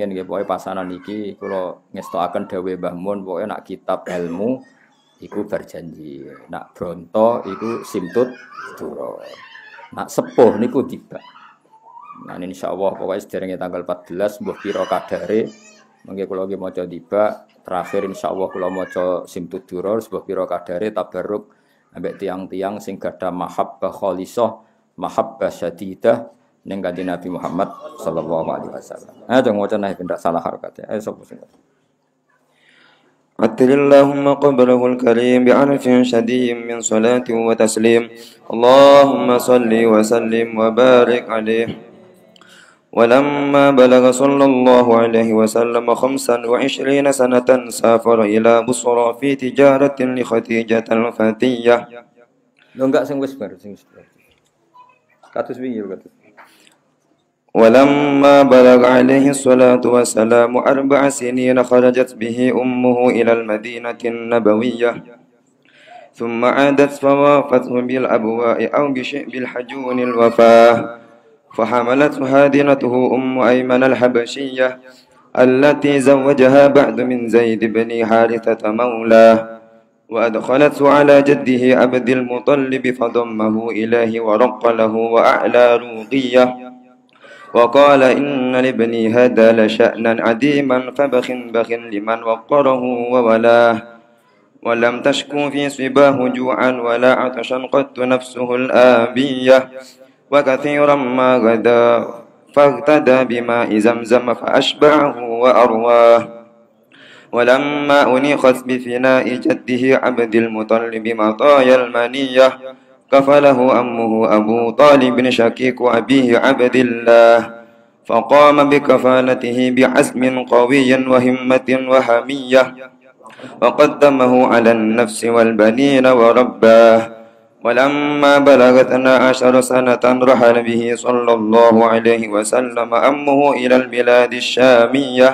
kepingin gitu. Pokoknya pasanan iki kalau ngesto akan Mbah bangun, pokoknya nak kitab ilmu iku berjanji, nak bronto iku simtut duro. Nak sepuh niku tiba. Nah insyaallah pokoknya sejaringnya tanggal 14 buah pira kadare Mungkin kalau lagi maca tiba terakhir insyaallah mau coba simtut duro sebuah pira kadare tabaruk ambek tiang-tiang sing gada mahabbah khalisah mahabbah syadidah ning kanjeng Nabi Muhammad sallallahu alaihi wasallam. Ah jangan wacan nah salah harokat ya. Ayo sopo sing. عتل اللهم قبله الكريم بعنف شديد من صلاة وتسليم اللهم صل وسلم وبارك عليه ولما بلغ صلى الله عليه وسلم خمسا وعشرين سنة سافر إلى بصرى في تجارة لختيجة الفتية. enggak sing wis bar sing wis. ولما بلغ عليه الصلاة والسلام أربع سنين خرجت به أمه إلى المدينة النبوية ثم عادت فوافته بالأبواء أو بشئ بالحجون الوفاة فحملته هادنته أم أيمن الحبشية التي زوجها بعد من زيد بن حارثة مولاه وأدخلته على جده عبد المطلب فضمه إليه ورق له وأعلى روقيه وقال إن لابني هذا لشأنا عديما فبخ بخ لمن وقره وولاه ولم تشكو في سباه جوعا ولا عطشا قد نفسه الآبية وكثيرا ما غدا فاغتدى بماء زمزم فأشبعه وأرواه ولما أنيخت بفناء جده عبد المطلب مطايا المنية كفله أمه أبو طالب شكيك أبيه عبد الله فقام بكفالته بعزم قوي وهمة وحمية وقدمه على النفس والبنين ورباه ولما بلغت أن عشر سنة رحل به صلى الله عليه وسلم أمه إلى البلاد الشامية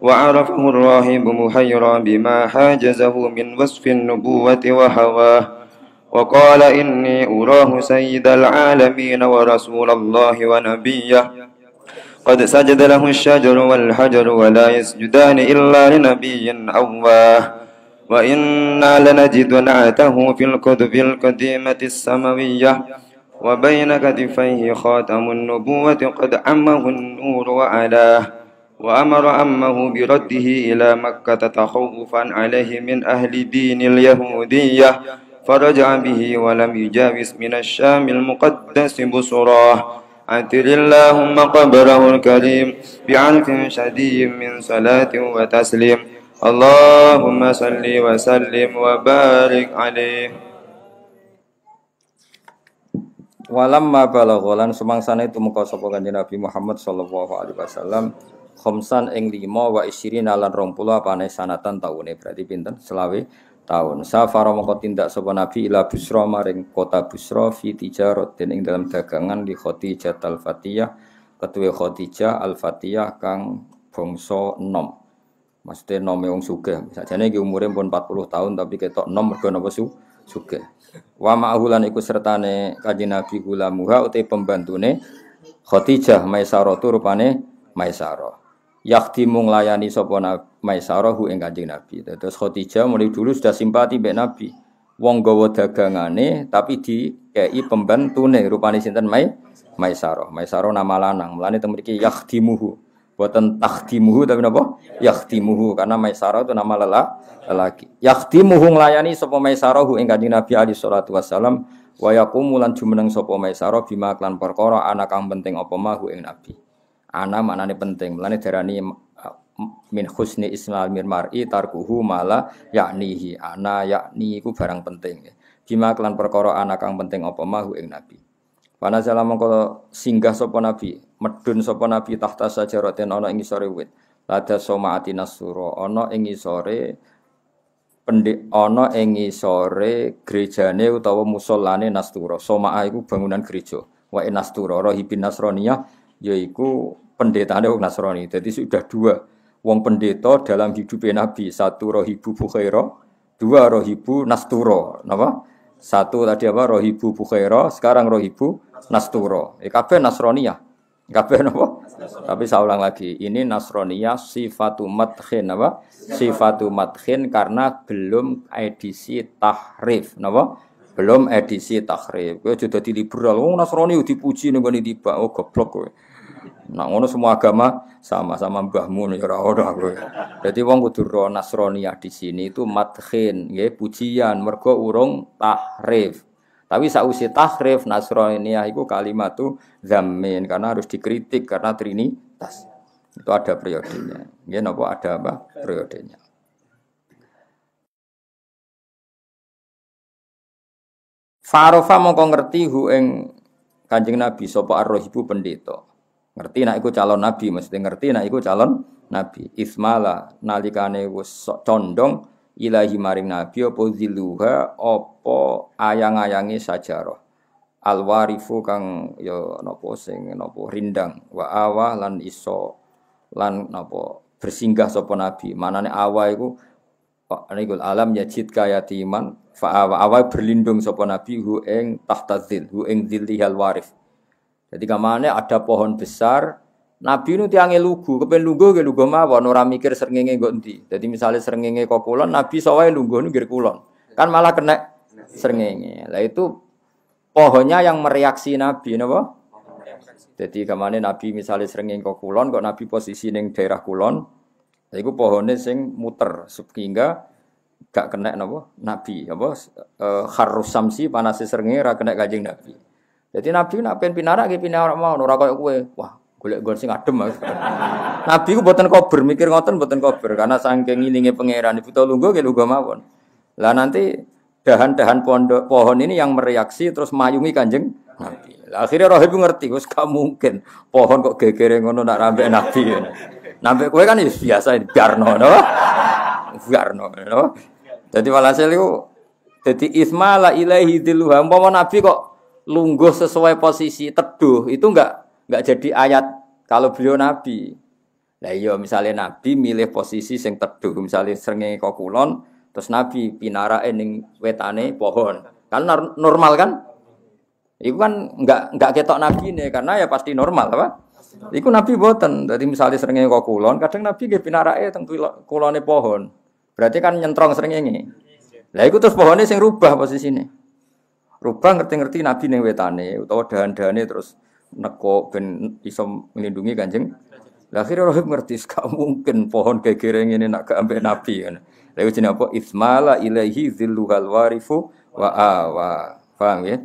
وعرفه الراهب محيرا بما حاجزه من وصف النبوة وهواه وقال إني أراه سيد العالمين ورسول الله ونبيه قد سجد له الشجر والحجر ولا يسجدان إلا لنبي أواه وإنا لنجد نعته في الكتب القديمة السماوية وبين كتفيه خاتم النبوة قد عمه النور وعلاه وأمر أمه برده إلى مكة تخوفا عليه من أهل دين اليهودية فرجع به ولم يجاوز من الشام المقدس بصراه أتر اللهم قبره الكريم بعنف شديد من صلاة وتسليم اللهم صل وسلم وبارك عليه Walam Walamma balagha lan itu muka sapa Kanjeng Nabi Muhammad sallallahu alaihi wasallam Khomsan ing 5 wa isirina lan 20 apane sanatan tahunnya berarti pinten selawe tahun. Safara mongko tindak sapa Nabi ila Busra maring kota Busra fi tijaratin ing dalam dagangan li Khadijah al Fatiyah ketuwe Khadijah al Fatiyah kang bangsa enom. Maksudnya nome wong sugih. Sajane iki umure pun 40 tahun tapi ketok enom mergo napa su sugih. Wa ma'ahulan iku sertane Kanjeng Nabi kula muha uti pembantune Khadijah Maisarah rupane Maisarah. Yakti mung layani sapa Nabi Maisarahu ing Kanjeng Nabi. Terus Khadijah mulai dulu sudah simpati mbek Nabi. Wong gawa dagangane tapi pembantu pembantune rupane sinten Mai Maisarah. Maisarah nama lanang. Mulane teng mriki yakhdimuhu. Boten takhdimuhu tapi napa? Yakhdimuhu karena Maisarah itu nama lelah lelaki. Yakhdimuhu nglayani sapa Maisarahu ing Kanjeng Nabi alaihi salatu wasalam wa yaqumu lan jumeneng sapa Maisarah bima klan perkara anak kang penting apa mahu ing Nabi. Ana maknane penting. Mulane darani min husni ismal mar'i tarkuhu mala yaknihi ana yakni iku barang penting bima klan perkara anak kang penting apa mahu ing nabi salam mongko singgah sopo nabi medun sopo nabi tahta sajaratin ono ingi sore wit lada soma ati nasuro ono ingi isore pendek ono ingi isore gerejane utawa musolane nasuro. Soma aiku bangunan gereja wa nastura rohibin nasroniyah yaiku pendetane wong nasroni. jadi sudah dua wong pendeta dalam hidupnya Nabi satu rohibu bukhairo dua rohibu nasturo Napa? satu tadi apa rohibu bukhairo sekarang rohibu nasturo ya kabeh nasronia kabeh napa? tapi saya ulang lagi ini nasronia sifatu madhin Napa? sifatu madhin karena belum edisi tahrif Napa? belum edisi tahrif kowe sudah liberal wong nasroni dipuji ning tiba oh goblok kowe Nah ngono semua agama sama-sama mbahmu ya ora ono aku. Dadi wong kudu ro di sini itu madhin, nggih pujian mergo urung tahrif. Tapi sausi tahrif Nasroniyah itu kalimat tuh zamin karena harus dikritik karena trinitas. Itu ada periodenya. Nggih napa ada apa periodenya. Farofa mongko ngerti hu ing Kanjeng Nabi sapa ar-rahibu pendeta. ngerti nak iku calon nabi mesti ngerti nak iku calon nabi ismala nalikane wis condong ilahi maring nabi opo ziluha apa ayang-ayangi sajarah alwarifu kang ya napa sing napa rindang wa lan iso lan napa bersinggah sapa nabi manane awa iku anikul alam yajid kayatiman fa awa, awa berlindung sapa nabi hu ing tahtazil hu ing dzilhi warif Jadi kamane ada pohon besar, Nabi nu tiangnya lugu, kepen lugu ge lugu mawon orang mikir serengenge ganti jadi misalnya serengenge kokulon, kok kulon, Nabi sawai lugu nu gede kulon. Kan malah kena serengenge Lah itu pohonnya yang mereaksi Nabi nabo. Jadi kamane Nabi misalnya serengenge kokulon, kulon, kok Nabi posisi neng daerah kulon, lah itu pohonnya sing muter sehingga gak kena nabo Nabi apa e, eh, harus samsi panasnya serengenge ra kena kajing Nabi. Jadi Nabi nak pengen pinarak ke pinarak mau ora koyo kue. Wah, golek gon sing adem. Nabi ku mboten kober mikir ngoten mboten kober karena saking ngilinge pangeran buta lugu ke lungguh mawon. Lah nanti dahan-dahan pondok pohon ini yang mereaksi terus mayungi Kanjeng Nabi. Lah akhirnya rahib ngerti wis gak mungkin pohon kok gegere ngono nak rambek Nabi. Nabi kue kan ya biasa biarno no. Biarno no. Jadi walhasil itu jadi isma la ilaihi diluha. mau Nabi kok lungguh sesuai posisi teduh itu enggak enggak jadi ayat kalau beliau nabi. Lah iya misalnya nabi milih posisi sing teduh, misalnya srengenge kok kulon terus nabi pinarake ning wetane pohon. Kan normal kan? Iku kan enggak enggak ketok nabi nih karena ya pasti normal apa? Iku nabi boten. Jadi misalnya srengenge kok kulon, kadang nabi nggih pinarake teng kulone pohon. Berarti kan nyentrong srengenge. Lah iku terus pohonnya sing rubah posisine. rubah ngerti-ngerti nabi ning wetane utawa dahan-dahane terus neko ben iso melindungi kanjeng lahir rohib ngerti sekarang mungkin pohon kegereng ini nak keambil nabi kan lalu jenis apa ismala ilaihi zilluhal warifu wa awa paham ya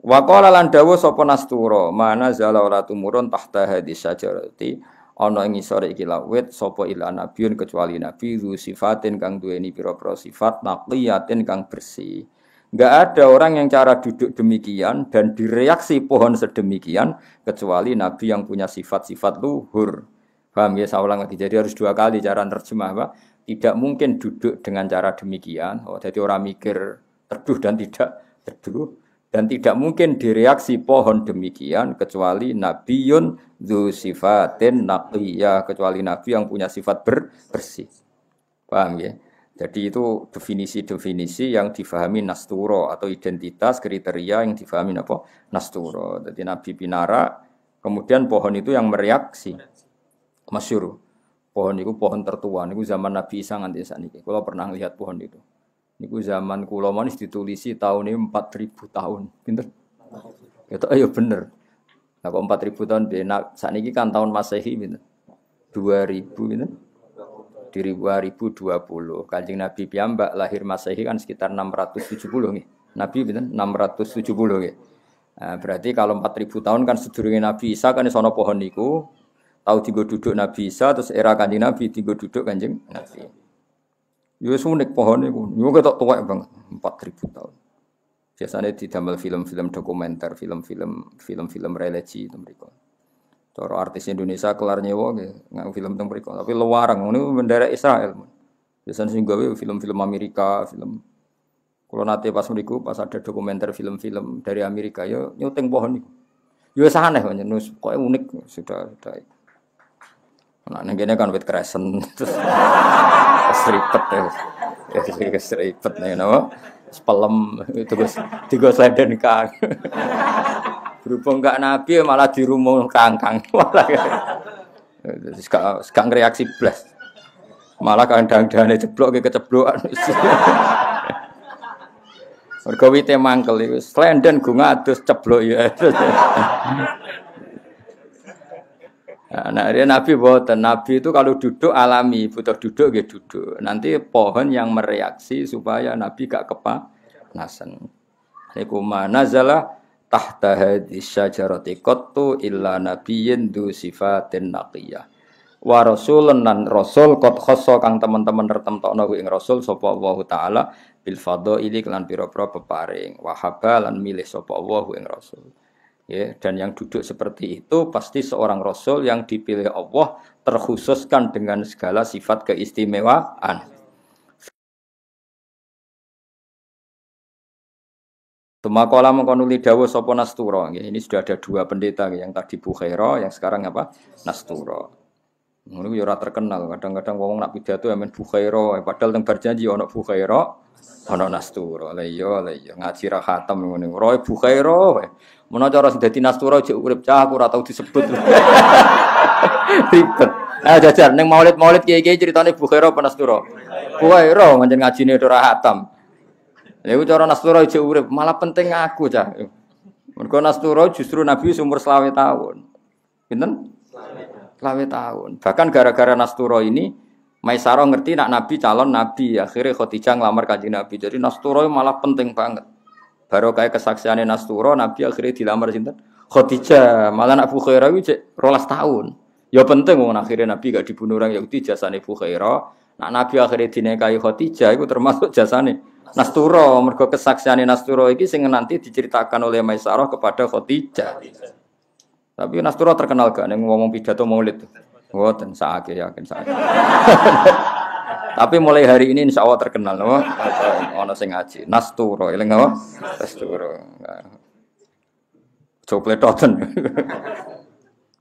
Wakola lan dawo sopo nasturo mana zala ora tumurun tahta hadis saja roti ono ingi sore ikila wet sopo ila nabiun kecuali nabi lu sifatin kang dueni piro pro sifat nakliyatin kang bersih Nggak ada orang yang cara duduk demikian dan direaksi pohon sedemikian kecuali Nabi yang punya sifat-sifat luhur. Paham ya? Saya ulang lagi. Jadi harus dua kali cara terjemah apa? Tidak mungkin duduk dengan cara demikian. Oh, jadi orang mikir teduh dan tidak teduh dan tidak mungkin direaksi pohon demikian kecuali Nabiun Zu sifatin ya kecuali nabi yang punya sifat ber bersih. Paham ya? Jadi itu definisi-definisi yang difahami nasturo atau identitas kriteria yang difahami apa nasturo. Jadi Nabi Pinara kemudian pohon itu yang mereaksi. Masyur. Pohon itu pohon tertua. Ini zaman Nabi Isa nanti saat ini. Kalau pernah lihat pohon itu. Ini zaman kulo manis ditulisi tahun ini 4000 tahun. Pinter? Itu ayo iya, bener. Nah kok 4000 tahun benak saat ini kan tahun Masehi Pinter. 2000 pinter di 2020. Ah, Kanjeng Nabi piyambak lahir Masehi kan sekitar 670 nggih. Nabi pinten 670 nggih. Nah, berarti kalau 4000 tahun kan sedurunge Nabi Isa kan sono pohon niku tahu tinggal duduk Nabi Isa terus era Kanjeng Nabi tinggal duduk Kanjeng Nabi. Yo ya unik pohon niku. Yo ya ketok tuwek banget 4000 tahun. Biasanya didamel film-film dokumenter, film-film film-film religi itu mereka. Toro artis Indonesia kelar nyewa nggak film tentang mereka, tapi lewarang ini bendera Israel. Biasanya sih gue film-film Amerika, film kalau nanti pas mereka pas ada dokumenter film-film dari Amerika yo ya nyuting pohon itu. Yo ya aneh banyak, nus kok unik sudah sudah. Nah, neng gini kan wit kresen, terus ribet ya, terus ribet nih, nama, sepelem terus tiga seleden kan. Berhubung gak nabi malah di rumah kangkang. Malah gak gak reaksi blas. Malah kandang-dangane jeblok ke keceblokan. Mergo wite mangkel iku slenden gunga adus ceblok ya. Nah, dia nah, Nabi boten. Nabi itu kalau duduk alami, butuh duduk gitu duduk. Nanti pohon yang mereaksi supaya Nabi gak kepa Niku mana zalah tahta hadis syajarati qattu illa nabiyyin du sifatin naqiyah wa rasulun lan rasul qad khassa kang teman-teman tertentokno ku ing rasul sapa Allah taala bil fadaili kelan pira-pira peparing wahaba lan milih sapa Allah ing rasul ya dan yang duduk seperti itu pasti seorang rasul yang dipilih Allah terkhususkan dengan segala sifat keistimewaan Tumakola mengkonuli dawa sopo Nasturo. ini sudah ada dua pendeta yang tadi Bukhairo, yang sekarang apa? Nasturo. Ini ya ora terkenal. Kadang-kadang ngomong nak pidato ya men Bukhairo. Padahal yang berjanji ono Bukhairo, ono Nasturo. Lah iya, lah iya. Ngaji ra khatam ngene. Roy Mana Mena cara dadi Nasturo jek urip cah aku ora tau disebut. Ribet. Nah, jajar ning maulid-maulid kiai-kiai ceritanya Bukhairo apa Nasturo? Bukhairo ngaji ngajine ora khatam. Lha ya cara Nasturo aja urip, malah penting aku cah. Mergo Nasturo justru Nabi umur selawe tahun. Pinten? Selawe tahun. Bahkan gara-gara Nasturo ini Maisaro ngerti nak Nabi calon Nabi, akhirnya Khadijah ngelamar kaji Nabi. Jadi Nasturo malah penting banget. Baru kayak kesaksiannya Nasturo, Nabi akhirnya dilamar sinten? Khadijah. Malah nak Bukhairah itu rolas tahun. Ya penting wong akhirnya Nabi gak dibunuh orang Yahudi jasane Bukhairah. Nak Nabi akhirnya dinikahi Khadijah itu termasuk jasane Nasturo mergo kesaksiannya Nasturo ini sing nanti diceritakan oleh Maisaroh kepada Khadijah. Tapi Nasturo terkenal gak nih ngomong pidato Maulid. sakit ya, yakin sakit. Tapi mulai hari ini insya Allah terkenal loh, ono sing ngaji Nasturo eleng apa? Nasturo. Coba toten.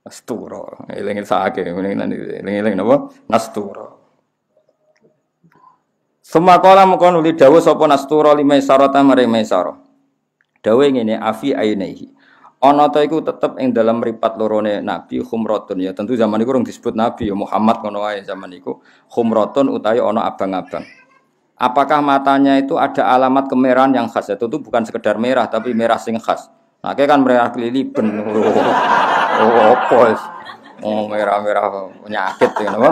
Nasturo eling sakake eling eling napa? Nasturo. Semakola mengkon uli dawu sapa nasturo lima sarota mare maisaro. Dawe ngene afi ainehi. Ana ta iku tetep ing dalam mripat lorone Nabi khumratun ya tentu zaman iku urung disebut Nabi ya Muhammad ngono wae zaman iku khumratun utawi ana abang-abang. Apakah matanya itu ada alamat kemerahan yang khas? Itu ya, tuh bukan sekedar merah tapi merah sing khas. Nah, kan merah kelilipen. Oh, oh, oh, merah-merah penyakit ya napa?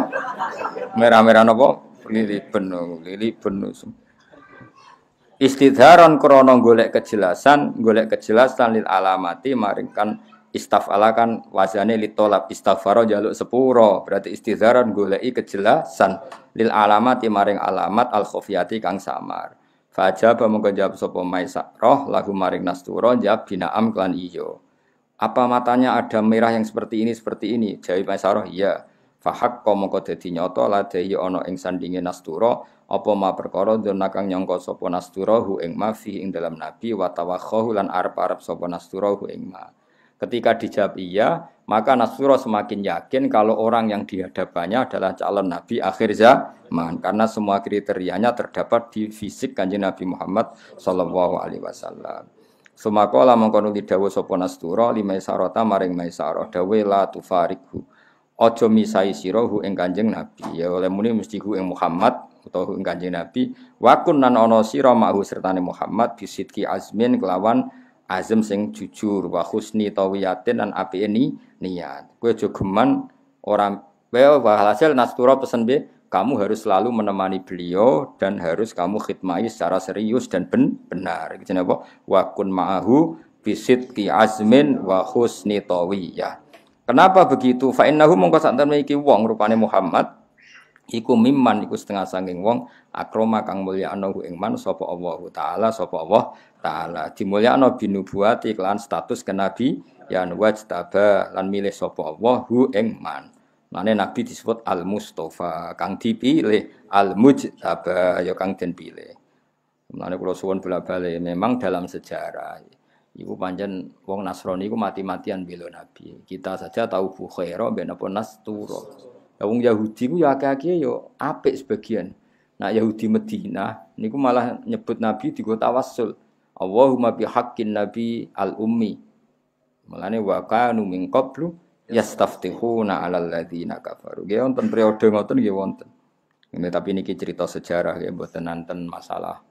Merah-merah napa? lili benu lili benu istidharon krono golek kejelasan golek kejelasan lil alamati maringkan istafala kan wazane litolab istafaro jaluk sepuro berarti istidharon goleki kejelasan lil alamati maring alamat al khofiati kang samar Fajar mongko jawab sapa roh lagu maring nasturo jawab binaam klan iyo apa matanya ada merah yang seperti ini seperti ini jawab roh. iya Fahak komo mongko di nyoto ladehi ono ing sandinge nasturo apa ma perkara dona kang nyangka sopo nasturo hu ing ma fi ing dalam nabi watawa tawakhahu lan Arab arep sapa nasturo hu ing ma. Ketika dijawab iya, maka nasturo semakin yakin kalau orang yang dihadapannya adalah calon nabi akhir zaman karena semua kriterianya terdapat di fisik kanjeng Nabi Muhammad sallallahu alaihi wasallam. Sumakola mengkonuli dawa sopo nasturo lima sarota maring maisaro dawe la tufarikhu aja misai sira hu ing Kanjeng Nabi ya oleh muni mesti hu ing Muhammad utawa hu ing Kanjeng Nabi wakun nan ana sira mahu sertane Muhammad bisitki azmin kelawan azm sing jujur wa husni tawiyatin lan api ini niat kowe aja geman ora wa hasil nastura pesen be kamu harus selalu menemani beliau dan harus kamu khidmai secara serius dan ben benar. Jadi apa? Wakun ma'ahu bisitki azmin wa husni tawiyah. Kenapa begitu? Fa innahu mongko sak iki wong rupane Muhammad iku mimman iku setengah sanging wong akroma kang mulya ana ku ing man sapa Allah taala sapa Allah taala dimulyakno binubuati, iklan status kenabi yan wajtaba lan milih sapa Allah hu ing man Mane nabi disebut al mustofa kang dipilih al mujtaba ya kang den pilih Mane kula suwun bola-bali memang dalam sejarah Iku pancen wong Nasrani iku mati-matian bela Nabi. Kita saja tahu Bukhara ben apa Nasturo. Ya wong Yahudi ku ya akeh-akeh ya apik sebagian. Nah Yahudi Medina niku malah nyebut Nabi di kota Wasul. Allahumma bihaqqin Nabi al-Ummi. Mulane wa kanu min qablu yastaftihuna 'alal ladzina kafaru. Ge wonten periode ngoten nggih wonten. Ini tapi niki cerita sejarah ya mboten nanten masalah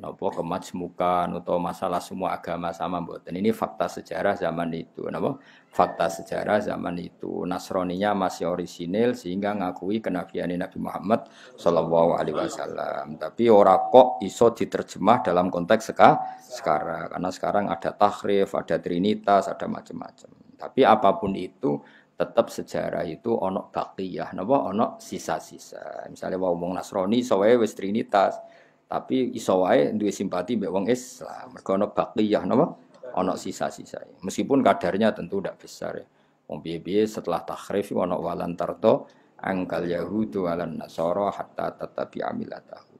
nopo kemajmukan atau masalah semua agama sama mboten. Ini fakta sejarah zaman itu. nopo Fakta sejarah zaman itu. Nasroninya masih orisinil sehingga ngakui kenabian Nabi Muhammad Sallallahu alaihi wasallam. Tapi ora kok iso diterjemah dalam konteks seka sekarang karena sekarang ada tahrif, ada trinitas, ada macam-macam. Tapi apapun itu tetap sejarah itu onok bakiyah, nopo onok sisa-sisa. Misalnya wong Nasroni sowe wis trinitas, tapi iso wae duwe simpati mbek wong Islam. Mergo ono baqiyah napa? Ono sisa-sisa. Meskipun kadarnya tentu tidak besar ya. Wong piye-piye setelah takhrif ono walan tarto angkal yahudu walan nasara hatta tatabi amilatahu.